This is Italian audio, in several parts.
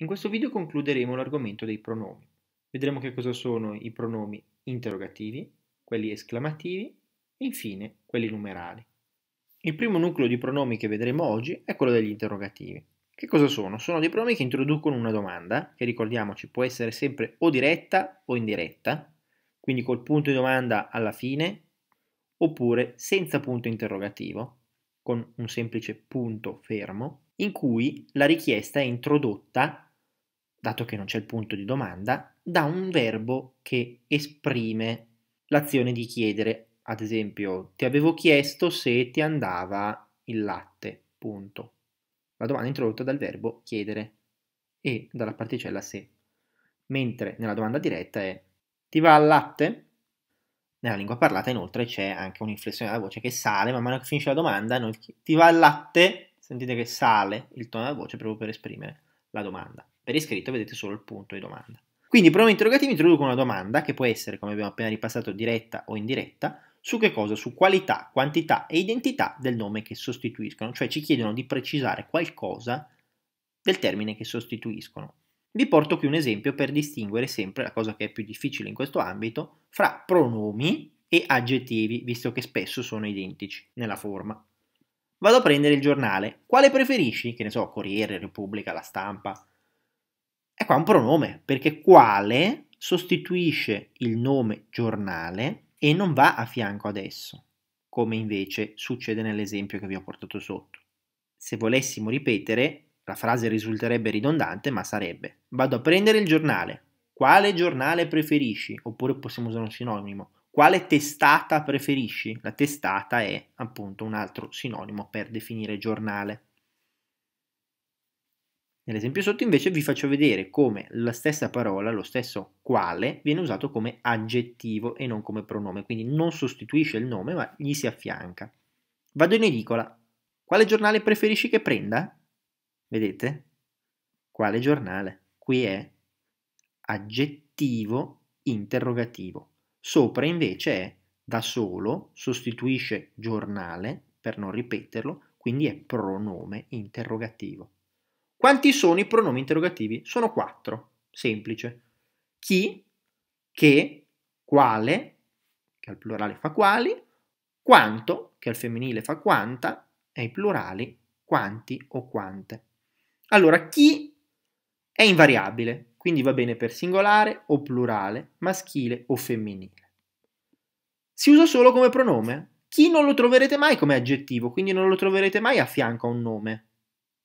In questo video concluderemo l'argomento dei pronomi. Vedremo che cosa sono i pronomi interrogativi, quelli esclamativi e infine quelli numerali. Il primo nucleo di pronomi che vedremo oggi è quello degli interrogativi. Che cosa sono? Sono dei pronomi che introducono una domanda, che ricordiamoci può essere sempre o diretta o indiretta, quindi col punto di domanda alla fine, oppure senza punto interrogativo, con un semplice punto fermo, in cui la richiesta è introdotta dato che non c'è il punto di domanda, da un verbo che esprime l'azione di chiedere. Ad esempio, ti avevo chiesto se ti andava il latte, punto. La domanda è introdotta dal verbo chiedere e dalla particella se. Mentre nella domanda diretta è ti va al latte? Nella lingua parlata inoltre c'è anche un'inflessione della voce che sale, man mano che finisce la domanda, noi, ti va al latte? Sentite che sale il tono della voce proprio per esprimere la domanda. Per iscritto vedete solo il punto di domanda. Quindi i pronomi interrogativi introducono una domanda che può essere, come abbiamo appena ripassato, diretta o indiretta, su che cosa? Su qualità, quantità e identità del nome che sostituiscono, cioè ci chiedono di precisare qualcosa del termine che sostituiscono. Vi porto qui un esempio per distinguere sempre la cosa che è più difficile in questo ambito fra pronomi e aggettivi, visto che spesso sono identici nella forma. Vado a prendere il giornale. Quale preferisci? Che ne so, Corriere, Repubblica, La Stampa. E qua un pronome, perché quale sostituisce il nome giornale e non va a fianco adesso, come invece succede nell'esempio che vi ho portato sotto. Se volessimo ripetere, la frase risulterebbe ridondante, ma sarebbe vado a prendere il giornale. Quale giornale preferisci? Oppure possiamo usare un sinonimo. Quale testata preferisci? La testata è appunto un altro sinonimo per definire giornale. Nell'esempio sotto invece vi faccio vedere come la stessa parola, lo stesso quale, viene usato come aggettivo e non come pronome, quindi non sostituisce il nome ma gli si affianca. Vado in edicola. Quale giornale preferisci che prenda? Vedete? Quale giornale? Qui è aggettivo interrogativo. Sopra invece è da solo, sostituisce giornale per non ripeterlo, quindi è pronome interrogativo. Quanti sono i pronomi interrogativi? Sono quattro, semplice. Chi, che, quale, che al plurale fa quali, quanto, che al femminile fa quanta, e ai plurali quanti o quante. Allora, chi è invariabile, quindi va bene per singolare o plurale, maschile o femminile. Si usa solo come pronome. Chi non lo troverete mai come aggettivo, quindi non lo troverete mai a fianco a un nome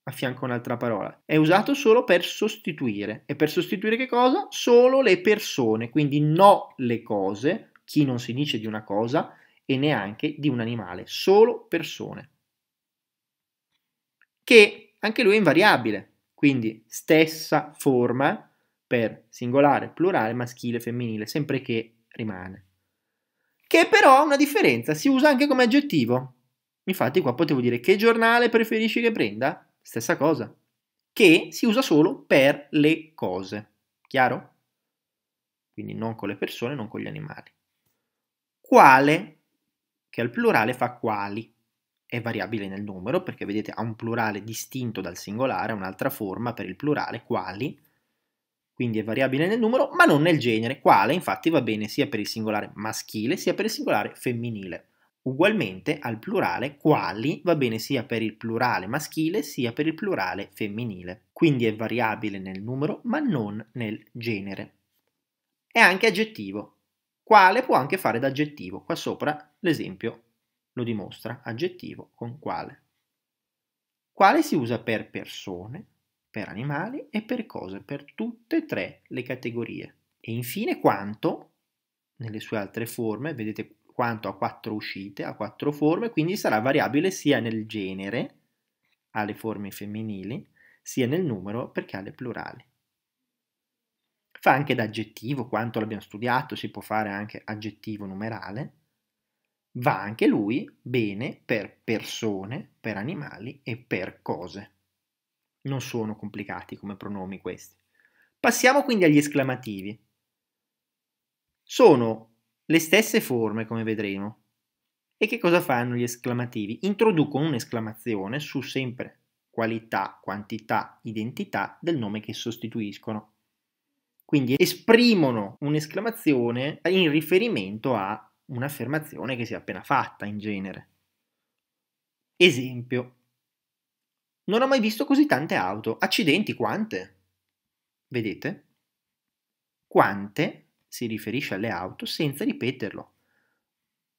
a fianco un'altra parola. È usato solo per sostituire. E per sostituire che cosa? Solo le persone, quindi no le cose, chi non si dice di una cosa e neanche di un animale, solo persone. Che anche lui è invariabile, quindi stessa forma per singolare, plurale, maschile, femminile, sempre che rimane. Che però ha una differenza, si usa anche come aggettivo. Infatti qua potevo dire che giornale preferisci che prenda? stessa cosa, che si usa solo per le cose, chiaro? Quindi non con le persone, non con gli animali. Quale, che al plurale fa quali, è variabile nel numero perché vedete ha un plurale distinto dal singolare, un'altra forma per il plurale, quali, quindi è variabile nel numero ma non nel genere, quale infatti va bene sia per il singolare maschile sia per il singolare femminile ugualmente al plurale quali va bene sia per il plurale maschile sia per il plurale femminile. Quindi è variabile nel numero ma non nel genere. È anche aggettivo. Quale può anche fare da aggettivo. Qua sopra l'esempio lo dimostra, aggettivo con quale. Quale si usa per persone, per animali e per cose, per tutte e tre le categorie. E infine quanto, nelle sue altre forme, vedete quanto a quattro uscite, a quattro forme, quindi sarà variabile sia nel genere, alle forme femminili, sia nel numero perché alle plurali. Fa anche da aggettivo, quanto l'abbiamo studiato, si può fare anche aggettivo numerale. Va anche lui bene per persone, per animali e per cose. Non sono complicati come pronomi questi. Passiamo quindi agli esclamativi. Sono le stesse forme, come vedremo. E che cosa fanno gli esclamativi? Introducono un'esclamazione su sempre qualità, quantità, identità del nome che sostituiscono. Quindi esprimono un'esclamazione in riferimento a un'affermazione che si è appena fatta in genere. Esempio. Non ho mai visto così tante auto. Accidenti, quante? Vedete? Quante si riferisce alle auto senza ripeterlo.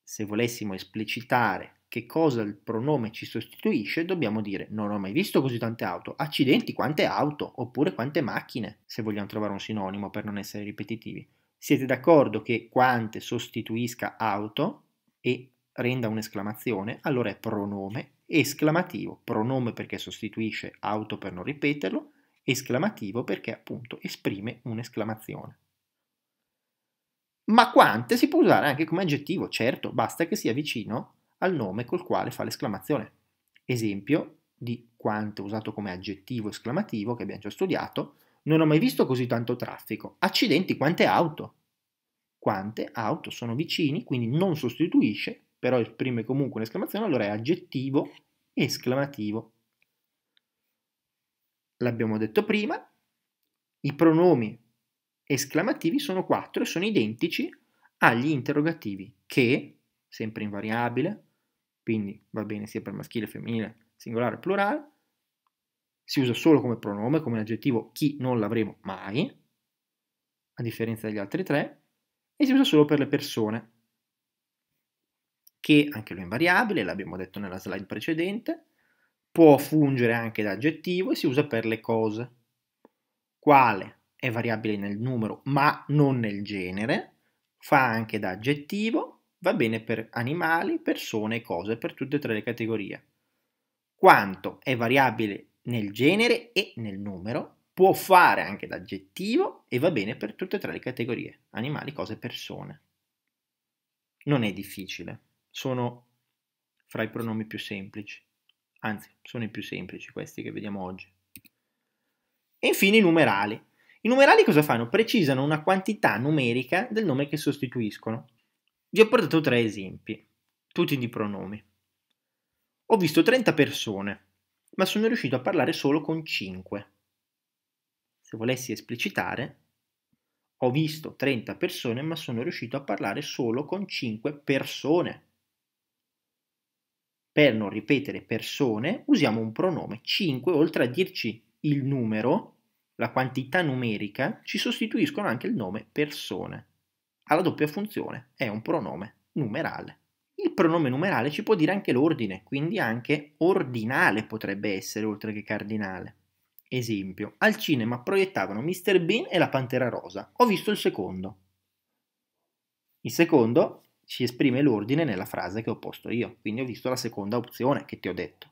Se volessimo esplicitare che cosa il pronome ci sostituisce, dobbiamo dire non ho mai visto così tante auto, accidenti quante auto, oppure quante macchine, se vogliamo trovare un sinonimo per non essere ripetitivi. Siete d'accordo che quante sostituisca auto e renda un'esclamazione, allora è pronome esclamativo, pronome perché sostituisce auto per non ripeterlo, esclamativo perché appunto esprime un'esclamazione ma quante si può usare anche come aggettivo, certo, basta che sia vicino al nome col quale fa l'esclamazione. Esempio di quanto usato come aggettivo esclamativo che abbiamo già studiato, non ho mai visto così tanto traffico. Accidenti, quante auto! Quante auto sono vicini, quindi non sostituisce, però esprime comunque un'esclamazione, allora è aggettivo esclamativo. L'abbiamo detto prima, i pronomi esclamativi sono 4 e sono identici agli interrogativi che, sempre invariabile, quindi va bene sia per maschile, femminile, singolare, plurale, si usa solo come pronome, come aggettivo chi non l'avremo mai, a differenza degli altri tre, e si usa solo per le persone, che anche lui è invariabile, l'abbiamo detto nella slide precedente, può fungere anche da aggettivo e si usa per le cose. Quale, è variabile nel numero ma non nel genere, fa anche da aggettivo, va bene per animali, persone e cose, per tutte e tre le categorie. Quanto è variabile nel genere e nel numero, può fare anche da aggettivo e va bene per tutte e tre le categorie, animali, cose e persone. Non è difficile, sono fra i pronomi più semplici, anzi sono i più semplici questi che vediamo oggi. E infine i numerali. I numerali cosa fanno? Precisano una quantità numerica del nome che sostituiscono. Vi ho portato tre esempi, tutti di pronomi. Ho visto 30 persone, ma sono riuscito a parlare solo con 5. Se volessi esplicitare, ho visto 30 persone, ma sono riuscito a parlare solo con 5 persone. Per non ripetere persone, usiamo un pronome 5 oltre a dirci il numero la quantità numerica, ci sostituiscono anche il nome persone. la doppia funzione è un pronome numerale. Il pronome numerale ci può dire anche l'ordine, quindi anche ordinale potrebbe essere oltre che cardinale. Esempio, al cinema proiettavano Mr. Bean e la Pantera Rosa. Ho visto il secondo. Il secondo ci esprime l'ordine nella frase che ho posto io, quindi ho visto la seconda opzione che ti ho detto,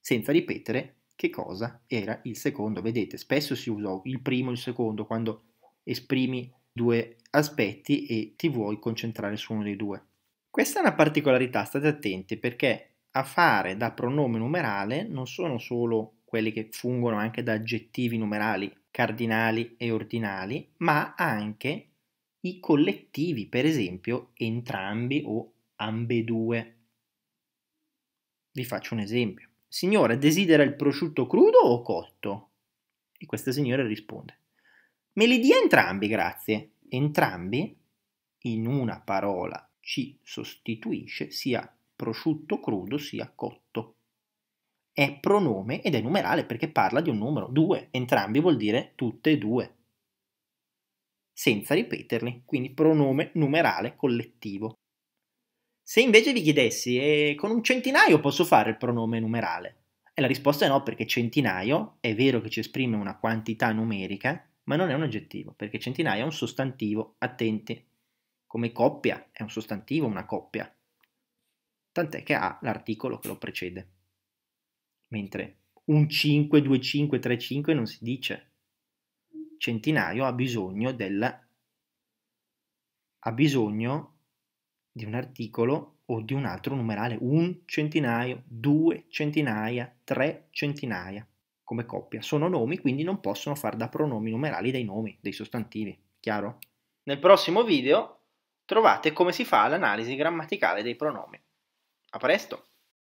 senza ripetere che cosa era il secondo. Vedete, spesso si usa il primo e il secondo quando esprimi due aspetti e ti vuoi concentrare su uno dei due. Questa è una particolarità, state attenti perché a fare da pronome numerale non sono solo quelli che fungono anche da aggettivi numerali cardinali e ordinali, ma anche i collettivi, per esempio entrambi o ambedue. Vi faccio un esempio. Signora, desidera il prosciutto crudo o cotto? E questa signora risponde, me li dia entrambi, grazie. Entrambi, in una parola, ci sostituisce sia prosciutto crudo sia cotto. È pronome ed è numerale perché parla di un numero, due, entrambi vuol dire tutte e due, senza ripeterli, quindi pronome numerale collettivo. Se invece vi chiedessi, eh, con un centinaio posso fare il pronome numerale? E la risposta è no, perché centinaio è vero che ci esprime una quantità numerica, ma non è un aggettivo, perché centinaio è un sostantivo, attenti, come coppia è un sostantivo, una coppia, tant'è che ha l'articolo che lo precede. Mentre un 5, 2, 5, 3, 5 non si dice. Centinaio ha bisogno del... ha bisogno di un articolo o di un altro numerale, un centinaio, due centinaia, tre centinaia come coppia. Sono nomi, quindi non possono far da pronomi numerali dei nomi, dei sostantivi, chiaro? Nel prossimo video trovate come si fa l'analisi grammaticale dei pronomi. A presto!